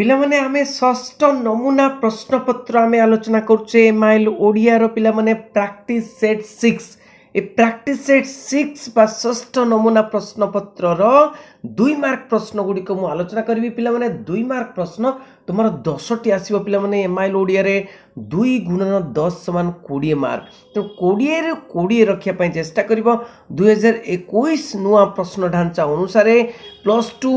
ପିଲାମାନେ ଆମେ ଷଷ୍ଠ ନମୁନା ପ୍ରଶ୍ନପତ୍ର ଆମେ ଆଲୋଚନା କରୁଛେ ଏମ୍ଆଇଏଲ୍ ଓଡ଼ିଆର ପିଲାମାନେ ପ୍ରାକ୍ଟିସ୍ ସେଟ୍ ସିକ୍ସ ଏ ପ୍ରାକ୍ଟିସ୍ ସେଟ୍ ସିକ୍ସ ବା ଷଷ୍ଠ ନମୁନା ପ୍ରଶ୍ନପତ୍ରର ଦୁଇ ମାର୍କ ପ୍ରଶ୍ନ ଗୁଡ଼ିକ ମୁଁ ଆଲୋଚନା କରିବି ପିଲାମାନେ ଦୁଇ ମାର୍କ ପ୍ରଶ୍ନ ତୁମର ଦଶଟି ଆସିବ ପିଲାମାନେ ଏମ୍ ଆଇଲ୍ ଓଡ଼ିଆରେ ଦୁଇ ଗୁଣନ ଦଶ ସମାନ କୋଡ଼ିଏ ମାର୍କ ତେଣୁ କୋଡ଼ିଏରୁ କୋଡ଼ିଏ ରଖିବା ପାଇଁ ଚେଷ୍ଟା କରିବ ଦୁଇହଜାର ଏକୋଇଶ ନୂଆ ପ୍ରଶ୍ନ ଢାଞ୍ଚା ଅନୁସାରେ ପ୍ଲସ୍ ଟୁ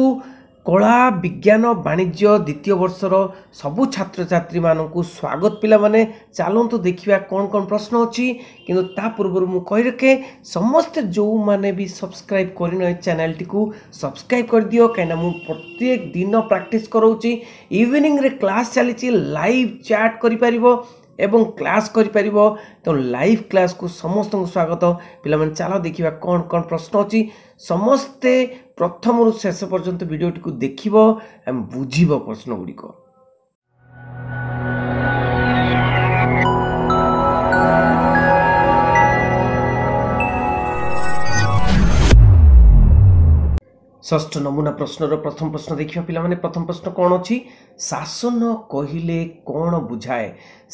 କଳା ବିଜ୍ଞାନ ବାଣିଜ୍ୟ ଦ୍ୱିତୀୟ ବର୍ଷର ସବୁ ଛାତ୍ରଛାତ୍ରୀମାନଙ୍କୁ ସ୍ୱାଗତ ପିଲାମାନେ ଚାଲନ୍ତୁ ଦେଖିବା କ'ଣ କ'ଣ ପ୍ରଶ୍ନ ଅଛି କିନ୍ତୁ ତା ପୂର୍ବରୁ ମୁଁ କହିରଖେ ସମସ୍ତେ ଯେଉଁମାନେ ବି ସବସ୍କ୍ରାଇବ୍ କରିନ ଏ ଚ୍ୟାନେଲଟିକୁ ସବସ୍କ୍ରାଇବ୍ କରିଦିଅ କାହିଁକିନା ମୁଁ ପ୍ରତ୍ୟେକ ଦିନ ପ୍ରାକ୍ଟିସ୍ କରାଉଛି ଇଭିନିଂରେ କ୍ଲାସ୍ ଚାଲିଛି ଲାଇଭ୍ ଚାଟ୍ କରିପାରିବ ଏବଂ କ୍ଲାସ୍ କରିପାରିବ ତେଣୁ ଲାଇଭ୍ କ୍ଲାସ୍କୁ ସମସ୍ତଙ୍କୁ ସ୍ୱାଗତ ପିଲାମାନେ ଚାଲ ଦେଖିବା କ'ଣ କ'ଣ ପ୍ରଶ୍ନ ଅଛି ସମସ୍ତେ ପ୍ରଥମରୁ ଶେଷ ପର୍ଯ୍ୟନ୍ତ ଭିଡ଼ିଓଟିକୁ ଦେଖିବ ଏବଂ ବୁଝିବ ପ୍ରଶ୍ନଗୁଡ଼ିକ ষষ্ঠ ନମୁନା ପ୍ରଶ୍ନର ପ୍ରଥମ ପ୍ରଶ୍ନ ଦେଖିବା ପିଲାମାନେ ପ୍ରଥମ ପ୍ରଶ୍ନ କ'ଣ ଅଛି ଶାସନ କହିଲେ କ'ଣ ବୁଝାଏ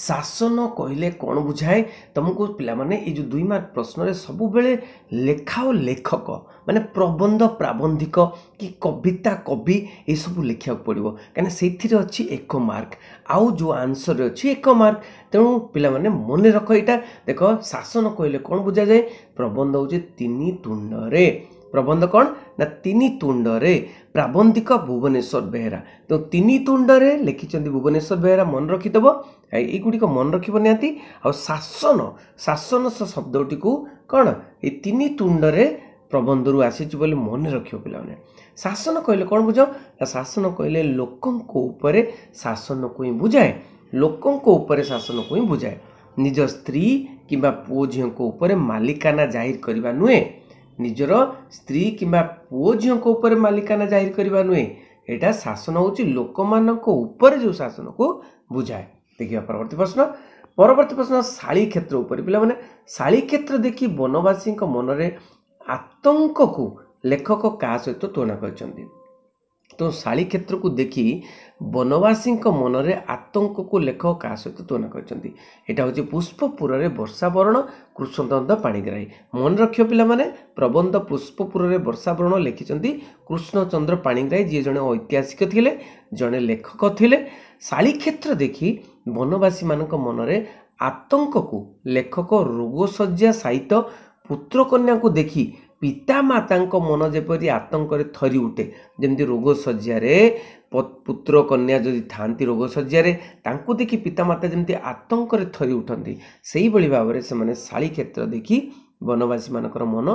ଶାସନ କହିଲେ କ'ଣ ବୁଝାଏ ତୁମକୁ ପିଲାମାନେ ଏଇ ଯେଉଁ ଦୁଇ ମାର୍କ ପ୍ରଶ୍ନରେ ସବୁବେଳେ ଲେଖା ଓ ଲେଖକ ମାନେ ପ୍ରବନ୍ଧ ପ୍ରାବନ୍ଧିକ କି କବିତା କବି ଏସବୁ ଲେଖିବାକୁ ପଡ଼ିବ କାହିଁକିନା ସେଇଥିରେ ଅଛି ଏକ ମାର୍କ ଆଉ ଯେଉଁ ଆନ୍ସରରେ ଅଛି ଏକ ମାର୍କ ତେଣୁ ପିଲାମାନେ ମନେ ରଖ ଏଇଟା ଦେଖ ଶାସନ କହିଲେ କ'ଣ ବୁଝାଯାଏ ପ୍ରବନ୍ଧ ହେଉଛି ତିନି ତୁଣ୍ଡରେ ପ୍ରବନ୍ଧ କ'ଣ ନା ତିନି ତୁଣ୍ଡରେ ପ୍ରାବନ୍ଧିକ ଭୁବନେଶ୍ୱର ବେହେରା ତେଣୁ ତିନି ତୁଣ୍ଡରେ ଲେଖିଛନ୍ତି ଭୁବନେଶ୍ୱର ବେହେରା ମନେ ରଖିଦେବ ଏଗୁଡ଼ିକ ମନେ ରଖିବ ନିହାତି ଆଉ ଶାସନ ଶାସନ ଶବ୍ଦଟିକୁ କ'ଣ ଏ ତିନି ତୁଣ୍ଡରେ ପ୍ରବନ୍ଧରୁ ଆସିଛି ବୋଲି ମନେ ରଖିବ ପିଲାମାନେ ଶାସନ କହିଲେ କ'ଣ ବୁଝ ନା ଶାସନ କହିଲେ ଲୋକଙ୍କ ଉପରେ ଶାସନକୁ ହିଁ ବୁଝାଏ ଲୋକଙ୍କ ଉପରେ ଶାସନକୁ ହିଁ ବୁଝାଏ ନିଜ ସ୍ତ୍ରୀ କିମ୍ବା ପୁଅ ଝିଅଙ୍କ ଉପରେ ମାଲିକାନା ଜାହିର କରିବା ନୁହେଁ ନିଜର ସ୍ତ୍ରୀ କିମ୍ବା ପୁଅ ଝିଅଙ୍କ ଉପରେ ମାଲିକାନା ଜାହିର କରିବା ନୁହେଁ ଏଇଟା ଶାସନ ହେଉଛି ଲୋକମାନଙ୍କ ଉପରେ ଯେଉଁ ଶାସନକୁ ବୁଝାଏ ଦେଖିବା ପରବର୍ତ୍ତୀ ପ୍ରଶ୍ନ ପରବର୍ତ୍ତୀ ପ୍ରଶ୍ନ ଶାଳୀ କ୍ଷେତ୍ର ଉପରେ ପିଲାମାନେ ଶାଳୀ କ୍ଷେତ୍ର ଦେଖି ବନବାସୀଙ୍କ ମନରେ ଆତଙ୍କକୁ ଲେଖକ କାହା ସହିତ ତୁଳନା କରିଛନ୍ତି ତେଣୁ ଶାଳୀକ୍ଷେତ୍ରକୁ ଦେଖି ବନବାସୀଙ୍କ ମନରେ ଆତଙ୍କକୁ ଲେଖକ କାହା ସହିତ ତୁଳନା କରିଛନ୍ତି ଏଇଟା ହେଉଛି ପୁଷ୍ପପୁରରେ ବର୍ଷାବରଣ କୃଷ୍ଣଦନ୍ଦ ପାଣିଗ୍ରାହୀ ମନେ ରଖିବ ପିଲାମାନେ ପ୍ରବନ୍ଧ ପୁଷ୍ପପୁରରେ ବର୍ଷାବରଣ ଲେଖିଛନ୍ତି କୃଷ୍ଣଚନ୍ଦ୍ର ପାଣିଗ୍ରାହୀ ଯିଏ ଜଣେ ଐତିହାସିକ ଥିଲେ ଜଣେ ଲେଖକ ଥିଲେ ଶାଳୀକ୍ଷେତ୍ର ଦେଖି ବନବାସୀମାନଙ୍କ ମନରେ ଆତଙ୍କକୁ ଲେଖକ ରୋଗଶଯ୍ୟା ସାହିତ୍ୟ ପୁତ୍ରକନ୍ୟାକୁ ଦେଖି ପିତାମାତାଙ୍କ ମନ ଯେପରି ଆତଙ୍କରେ ଥରି ଉଠେ ଯେମିତି ରୋଗ ଶଯ୍ୟାରେ ପୁତ୍ର କନ୍ୟା ଯଦି ଥାଆନ୍ତି ରୋଗ ଶଯ୍ୟାରେ ତାଙ୍କୁ ଦେଖି ପିତାମାତା ଯେମିତି ଆତଙ୍କରେ ଥରି ଉଠନ୍ତି ସେହିଭଳି ଭାବରେ ସେମାନେ ଶାଳୀ କ୍ଷେତ୍ର ଦେଖି ବନବାସୀମାନଙ୍କର ମନ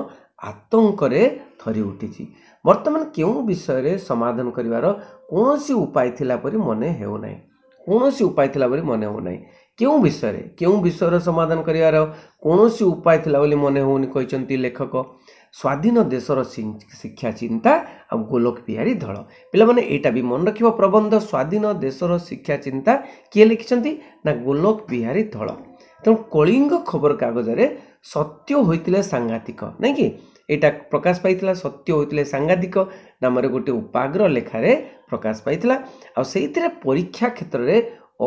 ଆତଙ୍କରେ ଥରି ଉଠିଛି ବର୍ତ୍ତମାନ କେଉଁ ବିଷୟରେ ସମାଧାନ କରିବାର କୌଣସି ଉପାୟ ଥିଲା ପରି ମନେ ହେଉନାହିଁ କୌଣସି ଉପାୟ ଥିଲା ପରି ମନେ ହେଉନାହିଁ କେଉଁ ବିଷୟରେ କେଉଁ ବିଷୟର ସମାଧାନ କରିବାର କୌଣସି ଉପାୟ ଥିଲା ବୋଲି ମନେ ହେଉନି କହିଛନ୍ତି ଲେଖକ ସ୍ୱାଧୀନ ଦେଶର ଶିକ୍ଷା ଚିନ୍ତା ଆଉ ଗୋଲକ ବିହାରୀ ଦଳ ପିଲାମାନେ ଏଇଟା ବି ମନେ ରଖିବ ପ୍ରବନ୍ଧ ସ୍ୱାଧୀନ ଦେଶର ଶିକ୍ଷା ଚିନ୍ତା କିଏ ଲେଖିଛନ୍ତି ନା ଗୋଲକ ବିହାରୀ ଦଳ ତେଣୁ କଳିଙ୍ଗ ଖବରକାଗଜରେ ସତ୍ୟ ହୋଇଥିଲେ ସାଙ୍ଘାତିକ ନାଇଁକି ଏଇଟା ପ୍ରକାଶ ପାଇଥିଲା ସତ୍ୟ ହୋଇଥିଲେ ସାଙ୍ଘାତିକ ନାମରେ ଗୋଟିଏ ଉପାଗ୍ର ଲେଖାରେ ପ୍ରକାଶ ପାଇଥିଲା ଆଉ ସେଇଥିରେ ପରୀକ୍ଷା କ୍ଷେତ୍ରରେ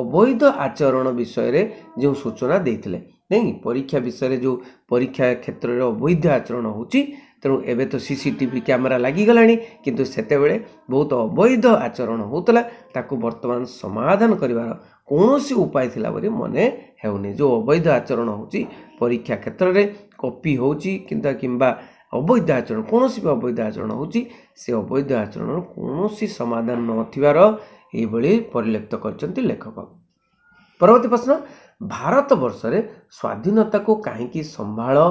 ଅବୈଧ ଆଚରଣ ବିଷୟରେ ଯେଉଁ ସୂଚନା ଦେଇଥିଲେ ନାଇଁ ପରୀକ୍ଷା ବିଷୟରେ ଯେଉଁ ପରୀକ୍ଷା କ୍ଷେତ୍ରରେ ଅବୈଧ ଆଚରଣ ହେଉଛି ତେଣୁ ଏବେ ତ ସି ସି ଟିଭି କ୍ୟାମେରା ଲାଗିଗଲାଣି କିନ୍ତୁ ସେତେବେଳେ ବହୁତ ଅବୈଧ ଆଚରଣ ହେଉଥିଲା ତାକୁ ବର୍ତ୍ତମାନ ସମାଧାନ କରିବାର କୌଣସି ଉପାୟ ଥିଲା ବୋଲି ମନେ ହେଉନି ଯେଉଁ ଅବୈଧ ଆଚରଣ ହେଉଛି ପରୀକ୍ଷା କ୍ଷେତ୍ରରେ କପି ହେଉଛି କିନ୍ତୁ କିମ୍ବା ଅବୈଧ ଆଚରଣ କୌଣସି ବି ଅବୈଧ ଆଚରଣ ହେଉଛି ସେ ଅବୈଧ ଆଚରଣର କୌଣସି ସମାଧାନ ନଥିବାର ଏଇଭଳି ପରିଲକ୍ଷିତ କରିଛନ୍ତି ଲେଖକ ପରବର୍ତ୍ତୀ ପ୍ରଶ୍ନ ଭାରତବର୍ଷରେ ସ୍ୱାଧୀନତାକୁ କାହିଁକି ସମ୍ଭାଳ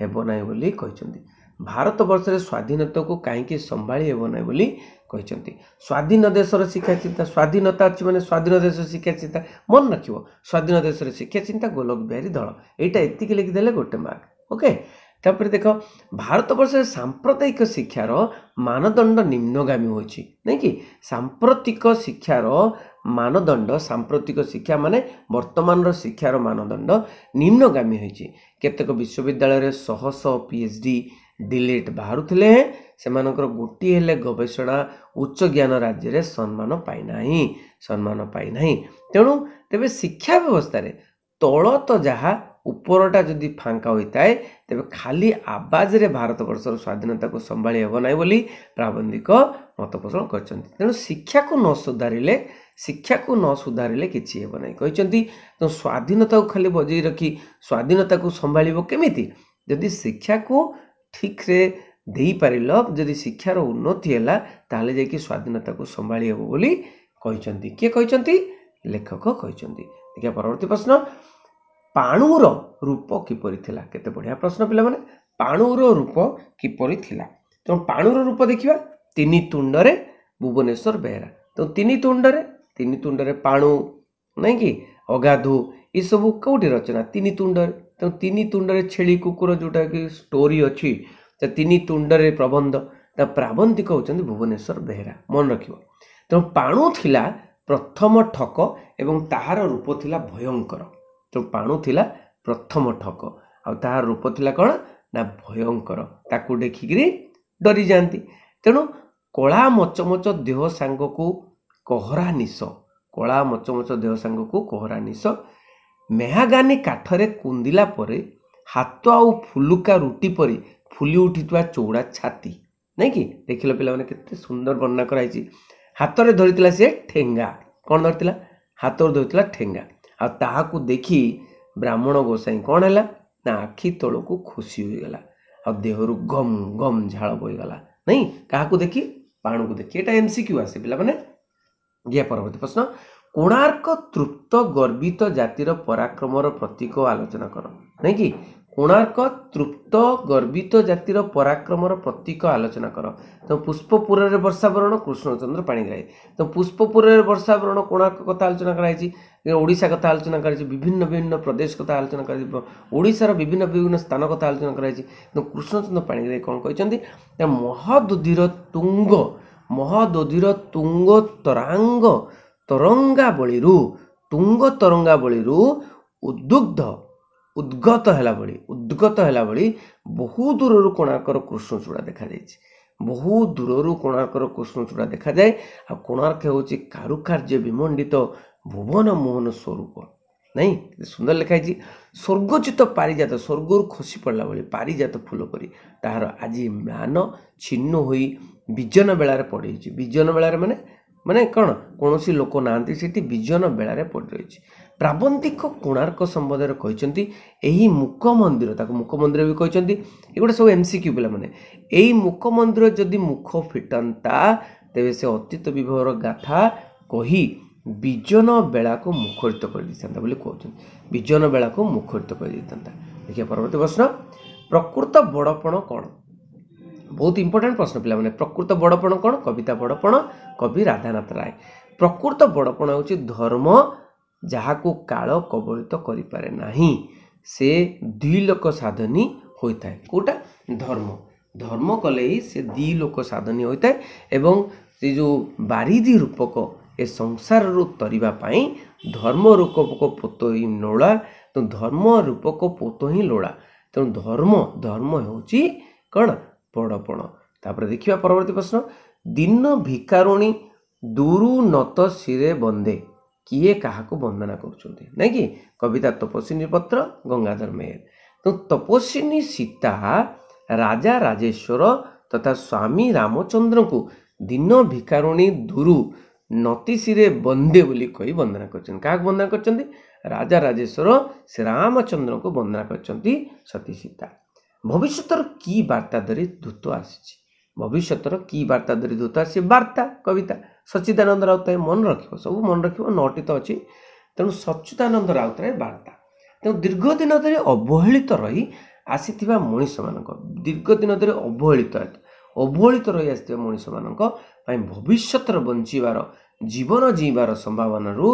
ହେବ ନାହିଁ ବୋଲି କହିଛନ୍ତି ଭାରତବର୍ଷରେ ସ୍ୱାଧୀନତାକୁ କାହିଁକି ସମ୍ଭାଳି ହେବ ନାହିଁ ବୋଲି କହିଛନ୍ତି ସ୍ୱାଧୀନ ଦେଶର ଶିକ୍ଷା ଚିନ୍ତା ସ୍ୱାଧୀନତା ଅଛି ମାନେ ସ୍ୱାଧୀନ ଦେଶର ଶିକ୍ଷା ଚିନ୍ତା ମନେ ରଖିବ ସ୍ୱାଧୀନ ଦେଶର ଶିକ୍ଷା ଚିନ୍ତା ଗୋଲକ ବିହାରୀ ଦଳ ଏଇଟା ଏତିକି ଲେଖିଦେଲେ ଗୋଟେ ମାର୍କ ଓକେ ତାପରେ ଦେଖ ଭାରତବର୍ଷରେ ସାମ୍ପ୍ରଦାୟିକ ଶିକ୍ଷାର ମାନଦଣ୍ଡ ନିମ୍ନଗାମୀ ହୋଇଛି ନାଇଁ କି ସାମ୍ପ୍ରତିକ ଶିକ୍ଷାର ମାନଦଣ୍ଡ ସାମ୍ପ୍ରତିକ ଶିକ୍ଷା ମାନେ ବର୍ତ୍ତମାନର ଶିକ୍ଷାର ମାନଦଣ୍ଡ ନିମ୍ନଗାମୀ ହୋଇଛି କେତେକ ବିଶ୍ୱବିଦ୍ୟାଳୟରେ ଶହ ଶହ ପି ଏଚ୍ ଡି ଡିଲିଟ୍ ବାହାରୁଥିଲେ ହେଁ ସେମାନଙ୍କର ଗୋଟିଏ ହେଲେ ଗବେଷଣା ଉଚ୍ଚ ଜ୍ଞାନ ରାଜ୍ୟରେ ସମ୍ମାନ ପାଇନାହିଁ ସମ୍ମାନ ପାଇନାହିଁ ତେଣୁ ତେବେ ଶିକ୍ଷା ବ୍ୟବସ୍ଥାରେ ତଳ ତ ଯାହା ଉପରଟା ଯଦି ଫାଙ୍କା ହୋଇଥାଏ ତେବେ ଖାଲି ଆବାଜରେ ଭାରତବର୍ଷର ସ୍ୱାଧୀନତାକୁ ସମ୍ଭାଳି ହେବ ନାହିଁ ବୋଲି ପ୍ରାବନ୍ଧିକ ମତ ପୋଷଣ କରିଛନ୍ତି ତେଣୁ ଶିକ୍ଷାକୁ ନ ସୁଧାରିଲେ ଶିକ୍ଷାକୁ ନ ସୁଧାରିଲେ କିଛି ହେବ ନାହିଁ କହିଛନ୍ତି ତେଣୁ ସ୍ୱାଧୀନତାକୁ ଖାଲି ବଜାଇ ରଖି ସ୍ୱାଧୀନତାକୁ ସମ୍ଭାଳିବ କେମିତି ଯଦି ଶିକ୍ଷାକୁ ଠିକ୍ରେ ଦେଇପାରିଲ ଯଦି ଶିକ୍ଷାର ଉନ୍ନତି ହେଲା ତାହେଲେ ଯାଇକି ସ୍ୱାଧୀନତାକୁ ସମ୍ଭାଳି ହେବ ବୋଲି କହିଛନ୍ତି କିଏ କହିଛନ୍ତି ଲେଖକ କହିଛନ୍ତି ଦେଖିବା ପରବର୍ତ୍ତୀ ପ୍ରଶ୍ନ ପାଣୁର ରୂପ କିପରି ଥିଲା କେତେ ବଢ଼ିଆ ପ୍ରଶ୍ନ ପିଲାମାନେ ପାଣୁର ରୂପ କିପରି ଥିଲା ତେଣୁ ପାଣୁର ରୂପ ଦେଖିବା ତିନି ତୁଣ୍ଡରେ ଭୁବନେଶ୍ୱର ବେହେରା ତେଣୁ ତିନି ତୁଣ୍ଡରେ ତିନି ତୁଣ୍ଡରେ ପାଣୁ ନାଇଁ କି ଅଗାଧୁ ଏସବୁ କେଉଁଠି ରଚନା ତିନି ତୁଣ୍ଡରେ ତେଣୁ ତିନି ତୁଣ୍ଡରେ ଛେଳି କୁକୁର ଯେଉଁଟାକି ଷ୍ଟୋରି ଅଛି ତା ତିନି ତୁଣ୍ଡରେ ପ୍ରବନ୍ଧ ତା ପ୍ରାବନ୍ଧିକ ହେଉଛନ୍ତି ଭୁବନେଶ୍ୱର ବେହେରା ମନେ ରଖିବ ତେଣୁ ପାଣୁ ଥିଲା ପ୍ରଥମ ଠକ ଏବଂ ତାହାର ରୂପ ଥିଲା ଭୟଙ୍କର ଯେଉଁ ପାଣୁ ଥିଲା ପ୍ରଥମ ଠକ ଆଉ ତାହାର ରୂପ ଥିଲା କ'ଣ ନା ଭୟଙ୍କର ତାକୁ ଦେଖିକିରି ଡରିଯାଆନ୍ତି ତେଣୁ କଳା ମଚମଚ ଦେହ ସାଙ୍ଗକୁ କହରା ନିଶ କଳା ମଚମଚ ଦେହ ସାଙ୍ଗକୁ କହରା ନିଶ ମେହାଗାନୀ କାଠରେ କୁନ୍ଦିଲା ପରେ ହାତ ଆଉ ଫୁଲୁକା ରୁଟି ପରି ଫୁଲି ଉଠିଥିବା ଚଉଡ଼ା ଛାତି ନାଇଁ କି ଦେଖିଲ ପିଲାମାନେ କେତେ ସୁନ୍ଦର ବର୍ଣ୍ଣନା କରାହେଇଛି ହାତରେ ଧରିଥିଲା ସେ ଠେଙ୍ଗା କ'ଣ ଧରିଥିଲା ହାତରେ ଧରିଥିଲା ଠେଙ୍ଗା ଆଉ ତାହାକୁ ଦେଖି ବ୍ରାହ୍ମଣ ଗୋସାଇଁ କ'ଣ ହେଲା ନା ଆଖି ତଳକୁ ଖୁସି ହୋଇଗଲା ଆଉ ଦେହରୁ ଗମ୍ ଗମ୍ ଝାଳ ବହିଗଲା ନାଇଁ କାହାକୁ ଦେଖି ପାଣୁକୁ ଦେଖି ଏଇଟା ଏମ୍ ସି କ୍ୟୁ ଆସେ ପିଲାମାନେ ଇଏ ପରବର୍ତ୍ତୀ ପ୍ରଶ୍ନ କୋଣାର୍କ ତୃପ୍ତ ଗର୍ବିତ ଜାତିର ପରାକ୍ରମର ପ୍ରତୀକ ଆଲୋଚନା କର ନାଇଁ କି କୋଣାର୍କ ତୃପ୍ତ ଗର୍ବିତ ଜାତିର ପରାକ୍ରମର ପ୍ରତୀକ ଆଲୋଚନା କର ତ ପୁଷ୍ପପୁରରେ ବର୍ଷାବରଣ କୃଷ୍ଣଚନ୍ଦ୍ର ପାଣିଗ୍ରାହୀ ତ ପୁଷ୍ପପୁରରେ ବର୍ଷାବରଣ କୋଣାର୍କ କଥା ଆଲୋଚନା କରାଯାଇଛି ଓଡ଼ିଶା କଥା ଆଲୋଚନା କରାଯାଇଛି ବିଭିନ୍ନ ବିଭିନ୍ନ ପ୍ରଦେଶ କଥା ଆଲୋଚନା କରାଯିବ ଓଡ଼ିଶାର ବିଭିନ୍ନ ବିଭିନ୍ନ ସ୍ଥାନ କଥା ଆଲୋଚନା କରାଯାଇଛି କିନ୍ତୁ କୃଷ୍ଣଚନ୍ଦ୍ର ପାଣିଗ୍ରାହୀ କ'ଣ କହିଛନ୍ତି ନା ମହଦୁଧିର ତୁଙ୍ଗ ମହଦୁଧିର ତୁଙ୍ଗ ତରାଙ୍ଗ ତରଙ୍ଗାବଳୀରୁ ତୁଙ୍ଗ ତରଙ୍ଗାବଳୀରୁ ଉଦ୍ଦୁଗ୍ଧ ଉଦ୍ଗତ ହେଲା ଭଳି ଉଦ୍ଗତ ହେଲା ଭଳି ବହୁ ଦୂରରୁ କୋଣାର୍କର କୃଷ୍ଣଚୂଡ଼ା ଦେଖାଯାଇଛି ବହୁ ଦୂରରୁ କୋଣାର୍କର କୃଷ୍ଣଚୂଡ଼ା ଦେଖାଯାଏ ଆଉ କୋଣାର୍କ ହେଉଛି କାରୁକାର୍ଯ୍ୟ ବିମଣ୍ଡିତ ଭୁବନ ମୋହନ ସ୍ୱରୂପ ନାଇଁ ସୁନ୍ଦର ଲେଖାଯାଇଛି ସ୍ୱର୍ଗଚ୍ୟୁତ ପାରିଜାତ ସ୍ୱର୍ଗରୁ ଖସି ପଡ଼ିଲା ଭଳି ପାରିଜାତ ଫୁଲ ପରି ତାହାର ଆଜି ମ୍ଳାନ ଛିନ୍ନ ହୋଇ ବିଜନ ବେଳାରେ ପଡ଼ିଯାଇଛି ବିଜନ ବେଳାରେ ମାନେ ମାନେ କ'ଣ କୌଣସି ଲୋକ ନାହାନ୍ତି ସେଠି ବିଜନ ବେଳାରେ ପଡ଼ି ରହିଛି ପ୍ରାବନ୍ତିକ କୋଣାର୍କ ସମ୍ବନ୍ଧରେ କହିଛନ୍ତି ଏହି ମୁକ ମନ୍ଦିର ତାକୁ ମୁକ ମନ୍ଦିର ବି କହିଛନ୍ତି ଏଗୁଡ଼ା ସବୁ ଏମ୍ ସି କ୍ୟୁ ପିଲାମାନେ ଏହି ମୁକ ମନ୍ଦିର ଯଦି ମୁଖ ଫିଟନ୍ତା ତେବେ ସେ ଅତୀତ ବିଭବର ଗାଥା କହି ବିଜନ ବେଳାକୁ ମୁଖରିତ କରିଦେଇଥାନ୍ତା ବୋଲି କହୁଛନ୍ତି ବିଜନ ବେଳାକୁ ମୁଖରିତ କରିଦେଇଥାନ୍ତା ଦେଖିବା ପରବର୍ତ୍ତୀ ପ୍ରଶ୍ନ ପ୍ରକୃତ ବଡ଼ପଣ କ'ଣ ବହୁତ ଇମ୍ପୋର୍ଟାଣ୍ଟ ପ୍ରଶ୍ନ ପିଲାମାନେ ପ୍ରକୃତ ବଡ଼ପଣ କ'ଣ କବିତା ବଡ଼ପଣ କବି ରାଧାନାଥ ରାୟ ପ୍ରକୃତ ବଡ଼ପଣ ହେଉଛି ଧର୍ମ ଯାହାକୁ କାଳ କବଳିତ କରିପାରେ ନାହିଁ ସେ ଦୁଇ ଲୋକ ସାଧନୀ ହୋଇଥାଏ କେଉଁଟା ଧର୍ମ ଧର୍ମ କଲେ ହିଁ ସେ ଦୁଇ ଲୋକ ସାଧନୀ ହୋଇଥାଏ ଏବଂ ସେ ଯେଉଁ ବାରିଦି ରୂପକ ଏ ସଂସାରରୁ ତରିବା ପାଇଁ ଧର୍ମ ରୂପକ ପୋତ ହିଁ ନୋଳା ତେଣୁ ଧର୍ମ ରୂପକ ପୋତ ହିଁ ଲୋଡ଼ା ତେଣୁ ଧର୍ମ ଧର୍ମ ହେଉଛି କ'ଣ ପଡ଼ପଣ ତାପରେ ଦେଖିବା ପରବର୍ତ୍ତୀ ପ୍ରଶ୍ନ ଦିନ ଭିକାରୁଣୀ ଦୂରୁ ନତ ଶିରେ ବନ୍ଦେ କିଏ କାହାକୁ ବନ୍ଦନା କରୁଛନ୍ତି ନାଇଁ କି କବିତା ତପସ୍ୱିନୀ ପତ୍ର ଗଙ୍ଗାଧର ମେହେର ତେଣୁ ତପସ୍ୱିନୀ ସୀତା ରାଜା ରାଜେଶ୍ୱର ତଥା ସ୍ୱାମୀ ରାମଚନ୍ଦ୍ରଙ୍କୁ ଦିନ ଭିକାରୁଣୀ ଦୂରୁ ନତିଶିରେ ବନ୍ଦେ ବୋଲି କହି ବନ୍ଦନା କରିଛନ୍ତି କାହାକୁ ବନ୍ଦନା କରିଛନ୍ତି ରାଜା ରାଜେଶ୍ୱର ସେ ରାମଚନ୍ଦ୍ରଙ୍କୁ ବନ୍ଦନା କରିଛନ୍ତି ସତୀ ସୀତା ଭବିଷ୍ୟତର କି ବାର୍ତ୍ତା ଧରି ଦ୍ରୁତ ଆସିଛି ଭବିଷ୍ୟତର କି ବାର୍ତ୍ତା ଧରି ଦେଉଥାଏ ସେ ବାର୍ତ୍ତା କବିତା ସଚିଦାନନ୍ଦ ରାଉତରାୟ ମନେ ରଖିବ ସବୁ ମନେ ରଖିବ ନଅଟି ତ ଅଛି ତେଣୁ ସଚିଦାନନ୍ଦ ରାଉତରାୟ ବାର୍ତ୍ତା ତେଣୁ ଦୀର୍ଘ ଦିନ ଧରି ଅବହେଳିତ ରହି ଆସିଥିବା ମଣିଷମାନଙ୍କ ଦୀର୍ଘ ଦିନ ଧରି ଅବହେଳିତ ଅବହେଳିତ ରହି ଆସିଥିବା ମଣିଷମାନଙ୍କ ପାଇଁ ଭବିଷ୍ୟତର ବଞ୍ଚିବାର ଜୀବନ ଜିଇଁବାର ସମ୍ଭାବନାରୁ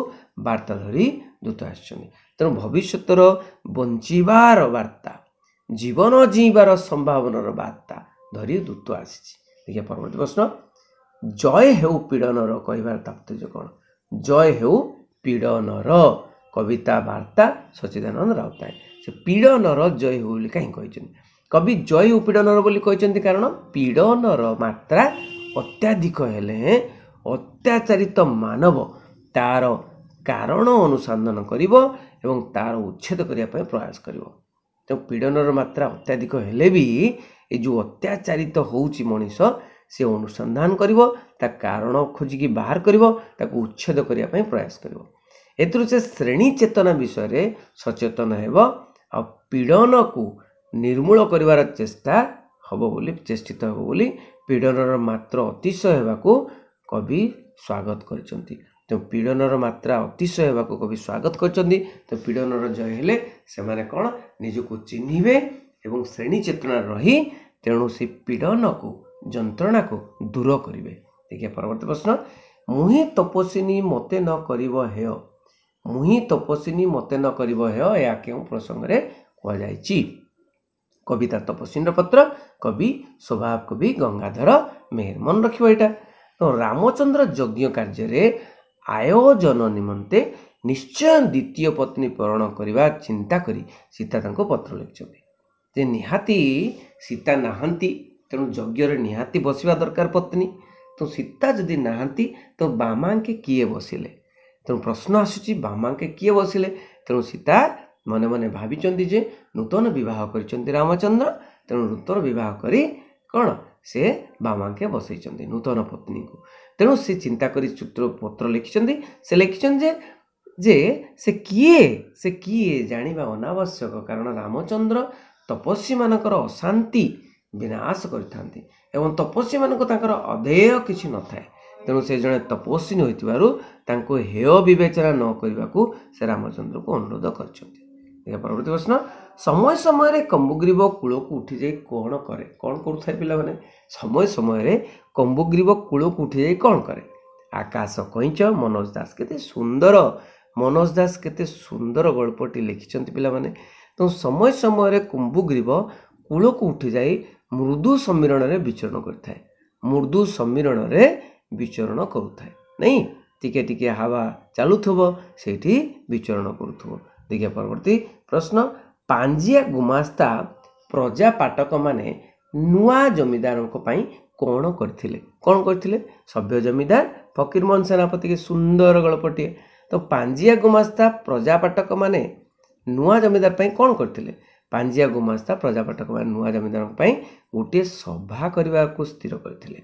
ବାର୍ତ୍ତା ଧରି ଦୂତ ଆସିଛନ୍ତି ତେଣୁ ଭବିଷ୍ୟତର ବଞ୍ଚିବାର ବାର୍ତ୍ତା ଜୀବନ ଜିଇଁବାର ସମ୍ଭାବନାର ବାର୍ତ୍ତା ଧରି ଦୂତ ଆସିଛି ଦେଖିବା ପରବର୍ତ୍ତୀ ପ୍ରଶ୍ନ ଜୟ ହେଉ ପୀଡ଼ନର କହିବାର ତାତ୍ପର୍ଯ୍ୟ କ'ଣ ଜୟ ହେଉ ପୀଡ଼ନର କବିତା ବାର୍ତ୍ତା ସଚ୍ଚିଦାନନ୍ଦ ରାଉତରାୟ ସେ ପୀଡ଼ନର ଜୟ ହେଉ ବୋଲି କାହିଁକି କହିଛନ୍ତି କବି ଜୟ ହେଉ ପୀଡ଼ନର ବୋଲି କହିଛନ୍ତି କାରଣ ପୀଡ଼ନର ମାତ୍ରା ଅତ୍ୟାଧିକ ହେଲେ ଅତ୍ୟାଚାରିତ ମାନବ ତାର କାରଣ ଅନୁସନ୍ଧାନ କରିବ ଏବଂ ତାର ଉଚ୍ଛେଦ କରିବା ପାଇଁ ପ୍ରୟାସ କରିବ ତେଣୁ ପୀଡ଼ନର ମାତ୍ରା ଅତ୍ୟାଧିକ ହେଲେ ବି ଏ ଯେଉଁ ଅତ୍ୟାଚାରିତ ହେଉଛି ମଣିଷ ସେ ଅନୁସନ୍ଧାନ କରିବ ତା କାରଣ ଖୋଜିକି ବାହାର କରିବ ତାକୁ ଉଚ୍ଛେଦ କରିବା ପାଇଁ ପ୍ରୟାସ କରିବ ଏଥିରୁ ସେ ଶ୍ରେଣୀ ଚେତନା ବିଷୟରେ ସଚେତନ ହେବ ଆଉ ପୀଡ଼ନକୁ ନିର୍ମୂଳ କରିବାର ଚେଷ୍ଟା ହେବ ବୋଲି ଚେଷ୍ଟିତ ହେବ ବୋଲି ପୀଡ଼ନର ମାତ୍ର ଅତିଶୟ ହେବାକୁ କବି ସ୍ୱାଗତ କରିଛନ୍ତି ତେଣୁ ପୀଡ଼ନର ମାତ୍ରା ଅତିଶୟ ହେବାକୁ କବି ସ୍ୱାଗତ କରିଛନ୍ତି ତ ପୀଡ଼ନର ଜୟ ହେଲେ ସେମାନେ କ'ଣ ନିଜକୁ ଚିହ୍ନିବେ ଏବଂ ଶ୍ରେଣୀ ଚେତନା ରହି ତେଣୁ ସେ ପୀଡ଼ନକୁ ଯନ୍ତ୍ରଣାକୁ ଦୂର କରିବେ ଦେଖିବା ପରବର୍ତ୍ତୀ ପ୍ରଶ୍ନ ମୁହିଁ ତପସ୍ୱିନୀ ମୋତେ ନ କରିବ ହେୟ ମୁହିଁ ତପସ୍ୱିନୀ ମୋତେ ନ କରିବ ହେୟ ଏହା କେଉଁ ପ୍ରସଙ୍ଗରେ କୁହାଯାଇଛି କବିତା ତପସ୍ୱିନୀର ପତ୍ର କବି ସ୍ୱଭାବ କବି ଗଙ୍ଗାଧର ମେହେର ମନ ରଖିବ ଏଇଟା ତ ରାମଚନ୍ଦ୍ର ଯଜ୍ଞ କାର୍ଯ୍ୟରେ ଆୟୋଜନ ନିମନ୍ତେ ନିଶ୍ଚୟ ଦ୍ୱିତୀୟ ପତ୍ନୀ ପ୍ରେରଣ କରିବା ଚିନ୍ତା କରି ସୀତା ତାଙ୍କୁ ପତ୍ର ଲେଖିଛନ୍ତି ଯେ ନିହାତି ସୀତା ନାହାନ୍ତି ତେଣୁ ଯଜ୍ଞରେ ନିହାତି ବସିବା ଦରକାର ପତ୍ନୀ ତ ସୀତା ଯଦି ନାହାନ୍ତି ତ ବାମାଙ୍କେ କିଏ ବସିଲେ ତେଣୁ ପ୍ରଶ୍ନ ଆସୁଛି ବାମାଙ୍କେ କିଏ ବସିଲେ ତେଣୁ ସୀତା ମନେ ମନେ ଭାବିଛନ୍ତି ଯେ ନୂତନ ବିବାହ କରିଛନ୍ତି ରାମଚନ୍ଦ୍ର ତେଣୁ ନୂତନ ବିବାହ କରି କ'ଣ ସେ ବାମାଙ୍କେ ବସେଇଛନ୍ତି ନୂତନ ପତ୍ନୀଙ୍କୁ ତେଣୁ ସେ ଚିନ୍ତା କରି ସୂତ୍ର ପତ୍ର ଲେଖିଛନ୍ତି ସେ ଲେଖିଛନ୍ତି ଯେ ଯେ ସେ କିଏ ସେ କିଏ ଜାଣିବା ଅନାବଶ୍ୟକ କାରଣ ରାମଚନ୍ଦ୍ର ତପସ୍ୱୀମାନଙ୍କର ଅଶାନ୍ତି ବିନାଶ କରିଥାନ୍ତି ଏବଂ ତପସ୍ୱୀମାନଙ୍କୁ ତାଙ୍କର ଅଧେୟ କିଛି ନଥାଏ ତେଣୁ ସେ ଜଣେ ତପସ୍ୱିନୀ ହୋଇଥିବାରୁ ତାଙ୍କୁ ହେୟ ବିବେଚନା ନ କରିବାକୁ ସେ ରାମଚନ୍ଦ୍ରଙ୍କୁ ଅନୁରୋଧ କରିଛନ୍ତି ପରବର୍ତ୍ତୀ ପ୍ରଶ୍ନ ସମୟ ସମୟରେ କମ୍ବୁଗ୍ରୀବ କୂଳକୁ ଉଠିଯାଇ କ'ଣ କରେ କ'ଣ କରୁଥାଏ ପିଲାମାନେ ସମୟ ସମୟରେ କମ୍ବୁଗ୍ରୀବ କୂଳକୁ ଉଠିଯାଇ କ'ଣ କରେ ଆକାଶ କଇଁଚ ମନୋଜ ଦାସ କେତେ ସୁନ୍ଦର ମନୋଜ ଦାସ କେତେ ସୁନ୍ଦର ଗଳ୍ପଟି ଲେଖିଛନ୍ତି ପିଲାମାନେ ଏବଂ ସମୟ ସମୟରେ କୁମ୍ଭୁଗ୍ରୀବ କୂଳକୁ ଉଠିଯାଇ ମୃଦୁ ସମ୍ମିଳନୀରେ ବିଚରଣ କରିଥାଏ ମୃଦୁ ସମ୍ମିଳନୀରେ ବିଚରଣ କରୁଥାଏ ନାଇଁ ଟିକିଏ ଟିକିଏ ହାୱା ଚାଲୁଥିବ ସେଇଠି ବିଚରଣ କରୁଥିବ ଦେଖିବା ପରବର୍ତ୍ତୀ ପ୍ରଶ୍ନ ପାଞ୍ଜିଆ ଗୁମାସ୍ତା ପ୍ରଜା ପ୍ରଜାପାଟକମାନେ ନୂଆ ଜମିଦାରଙ୍କ ପାଇଁ କ'ଣ କରିଥିଲେ କ'ଣ କରିଥିଲେ ସଭ୍ୟ ଜମିଦାର ଫକୀରମୋହନ ସେନାପତିକି ସୁନ୍ଦର ଗଳପଟିଏ ତ ପାଞ୍ଜିଆ ଗୁମାସ୍ତା ପ୍ରଜା ପ୍ରଜାପାଟକମାନେ ନୂଆ ଜମିଦାର ପାଇଁ କ'ଣ କରିଥିଲେ ପାଞ୍ଜିଆ ଗୁମାସ୍ତା ପ୍ରଜାପାଠକମାନେ ନୂଆ ଜମିଦାରଙ୍କ ପାଇଁ ଗୋଟିଏ ସଭା କରିବାକୁ ସ୍ଥିର କରିଥିଲେ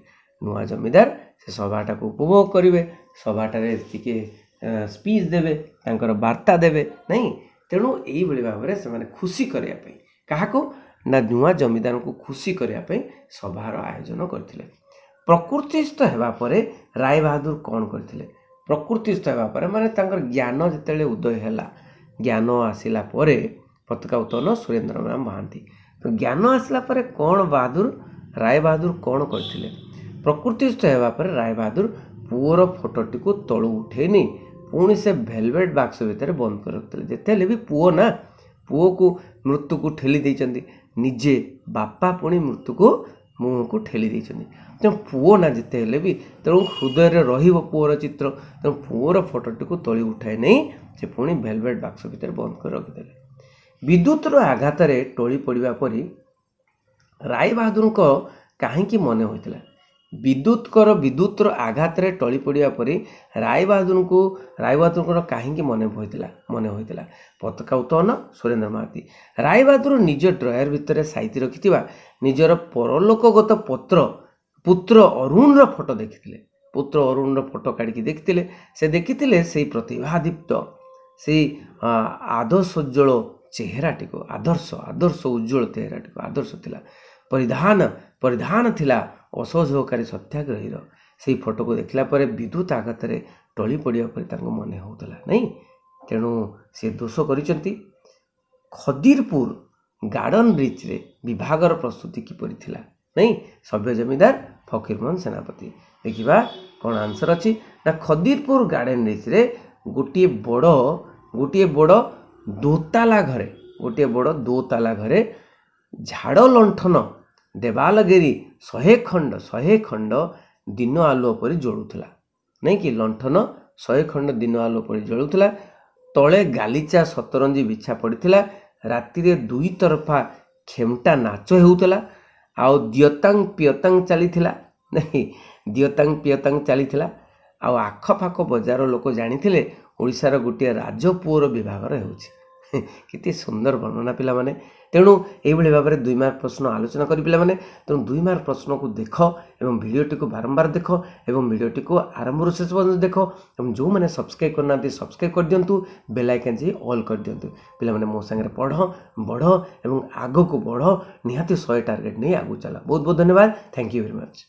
ନୂଆ ଜମିଦାର ସେ ସଭାଟାକୁ ଉପଭୋଗ କରିବେ ସଭାଟାରେ ଟିକିଏ ସ୍ପିଚ୍ ଦେବେ ତାଙ୍କର ବାର୍ତ୍ତା ଦେବେ ନାହିଁ ତେଣୁ ଏଇଭଳି ଭାବରେ ସେମାନେ ଖୁସି କରିବା ପାଇଁ କାହାକୁ ନା ନୂଆ ଜମିଦାରଙ୍କୁ ଖୁସି କରିବା ପାଇଁ ସଭାର ଆୟୋଜନ କରିଥିଲେ ପ୍ରକୃତିସ୍ଥ ହେବା ପରେ ରାୟ ବାହାଦୁର କ'ଣ କରିଥିଲେ ପ୍ରକୃତିସ୍ଥ ହେବା ପରେ ମାନେ ତାଙ୍କର ଜ୍ଞାନ ଯେତେବେଳେ ଉଦୟ ହେଲା ଜ୍ଞାନ ଆସିଲା ପରେ ପତାକା ଉତ୍ତୋଳନ ସୁରେନ୍ଦ୍ର ରାମ ମହାନ୍ତି ଜ୍ଞାନ ଆସିଲା ପରେ କ'ଣ ବାହାଦୁର ରାୟ ବାହାଦୁର କ'ଣ କରିଥିଲେ ପ୍ରକୃତିସ୍ଥ ହେବା ପରେ ରାୟ ବାହାଦୁର ପୁଅର ଫଟୋଟିକୁ ତଳୁ ଉଠେଇନି ପୁଣି ସେ ଭେଲଭେଟ୍ ବାକ୍ସ ଭିତରେ ବନ୍ଦ କରି ରଖିଥିଲେ ଯେତେ ହେଲେ ବି ପୁଅ ନା ପୁଅକୁ ମୃତ୍ୟୁକୁ ଠେଲି ଦେଇଛନ୍ତି ନିଜେ ବାପା ପୁଣି ମୃତ୍ୟୁକୁ ମୁହଁକୁ ଠେଲି ଦେଇଛନ୍ତି ତେଣୁ ପୁଅ ନା ଯେତେ ହେଲେ ବି ତେଣୁ ହୃଦୟରେ ରହିବ ପୁଅର ଚିତ୍ର ତେଣୁ ପୁଅର ଫଟୋଟିକୁ ତଳି ଉଠାଇ ନେଇ ସେ ପୁଣି ଭେଲଭେଟ୍ ବାକ୍ସ ଭିତରେ ବନ୍ଦ କରି ରଖିଦେଲେ ବିଦ୍ୟୁତର ଆଘାତରେ ଟଳି ପଡ଼ିବା ପରି ରାୟବାହାଦୁରଙ୍କ କାହିଁକି ମନେ ହୋଇଥିଲା ବିଦ୍ୟୁତଙ୍କର ବିଦ୍ୟୁତର ଆଘାତରେ ଟଳି ପଡ଼ିବା ପରେ ରାୟବାହାଦୁରଙ୍କୁ ରାୟବାହାଦୁରଙ୍କର କାହିଁକି ମନେ ହୋଇଥିଲା ମନେ ହୋଇଥିଲା ପତାକା ଉତ୍ତନ ସୁରେନ୍ଦ୍ର ମହାନ୍ତି ରାୟବାହାଦୁର ନିଜ ଡ୍ରୟର ଭିତରେ ସାଇତି ରଖିଥିବା ନିଜର ପରଲୋକଗତ ପତ୍ର ପୁତ୍ର ଅରୁଣର ଫଟୋ ଦେଖିଥିଲେ ପୁତ୍ର ଅରୁଣର ଫଟୋ କାଢ଼ିକି ଦେଖିଥିଲେ ସେ ଦେଖିଥିଲେ ସେଇ ପ୍ରତିଭାଦୀପ୍ତ ସେଇ ଆଦର୍ଶୋଜ୍ଜଳ ଚେହେରାଟିକୁ ଆଦର୍ଶ ଆଦର୍ଶ ଉଜ୍ଜଳ ଚେହେରାଟିକୁ ଆଦର୍ଶ ଥିଲା ପରିଧାନ ପରିଧାନ ଥିଲା ଅସହଯୋଗକାରୀ ସତ୍ୟାଗ୍ରହୀର ସେହି ଫଟୋକୁ ଦେଖିଲା ପରେ ବିଦ୍ୟୁତ ଆଘାତରେ ଟଳି ପଡ଼ିବା ପରେ ତାଙ୍କୁ ମନେ ହେଉଥିଲା ନାହିଁ ତେଣୁ ସେ ଦୋଷ କରିଛନ୍ତି ଖଦିରପୁର ଗାର୍ଡ଼ନ ରିଚ୍ରେ ବିଭାଗର ପ୍ରସ୍ତୁତି କିପରି ଥିଲା ନାହିଁ ସଭ୍ୟ ଜମିଦାର ଫକୀରମୋହନ ସେନାପତି ଦେଖିବା କ'ଣ ଆନ୍ସର ଅଛି ନା ଖଦିରପୁର ଗାର୍ଡ଼େନ ରିଚ୍ରେ ଗୋଟିଏ ବଡ଼ ଗୋଟିଏ ବଡ଼ ଦୋତାଲା ଘରେ ଗୋଟିଏ ବଡ଼ ଦୋତାଲା ଘରେ ଝାଡ଼ ଲଣ୍ଠନ ଦେବାଲଗିରି ଶହେ ଖଣ୍ଡ ଶହେ ଖଣ୍ଡ ଦିନ ଆଲୁଅ ପରି ଜଳୁଥିଲା ନାଇଁ କି ଲଣ୍ଠନ ଶହେ ଖଣ୍ଡ ଦିନ ଆଲୁଅ ପରି ଜଳୁଥିଲା ତଳେ ଗାଲିଚା ସତରଞ୍ଜି ବିଛା ପଡ଼ିଥିଲା ରାତିରେ ଦୁଇ ତରଫା କ୍ଷମଟା ନାଚ ହେଉଥିଲା ଆଉ ଦିଅତାଙ୍ଗ ପିଅତାଙ୍ଗ ଚାଲିଥିଲା ନାହିଁ ଦିଅତାଙ୍ଗ ପିଅତାଙ୍ଗ ଚାଲିଥିଲା ଆଉ ଆଖପାଖ ବଜାର ଲୋକ ଜାଣିଥିଲେ ଓଡ଼ିଶାର ଗୋଟିଏ ରାଜପୁଅର ବିଭାଗର ହେଉଛି କେତେ ସୁନ୍ଦର ବର୍ଣ୍ଣନା ପିଲାମାନେ ତେଣୁ ଏଇଭଳି ଭାବରେ ଦୁଇ ମାର୍କ ପ୍ରଶ୍ନ ଆଲୋଚନା କରି ପିଲାମାନେ ତେଣୁ ଦୁଇ ମାର୍କ ପ୍ରଶ୍ନକୁ ଦେଖ ଏବଂ ଭିଡ଼ିଓଟିକୁ ବାରମ୍ବାର ଦେଖ ଏବଂ ଭିଡ଼ିଓଟିକୁ ଆରମ୍ଭରୁ ଶେଷ ପର୍ଯ୍ୟନ୍ତ ଦେଖ ଏବଂ ଯେଉଁମାନେ ସବସ୍କ୍ରାଇବ୍ କରିନାହାନ୍ତି ସବସ୍କ୍ରାଇବ୍ କରିଦିଅନ୍ତୁ ବେଲ୍ ଆଇକନ୍ ଯାଇ ଅଲ୍ କରିଦିଅନ୍ତୁ ପିଲାମାନେ ମୋ ସାଙ୍ଗରେ ପଢ଼ ବଢ଼ ଏବଂ ଆଗକୁ ବଢ଼ ନିହାତି ଶହେ ଟାର୍ଗେଟ୍ ନେଇ ଆଗକୁ ଚାଲ ବହୁତ ବହୁତ ଧନ୍ୟବାଦ ଥ୍ୟାଙ୍କ ୟୁ ଭେରି ମଚ୍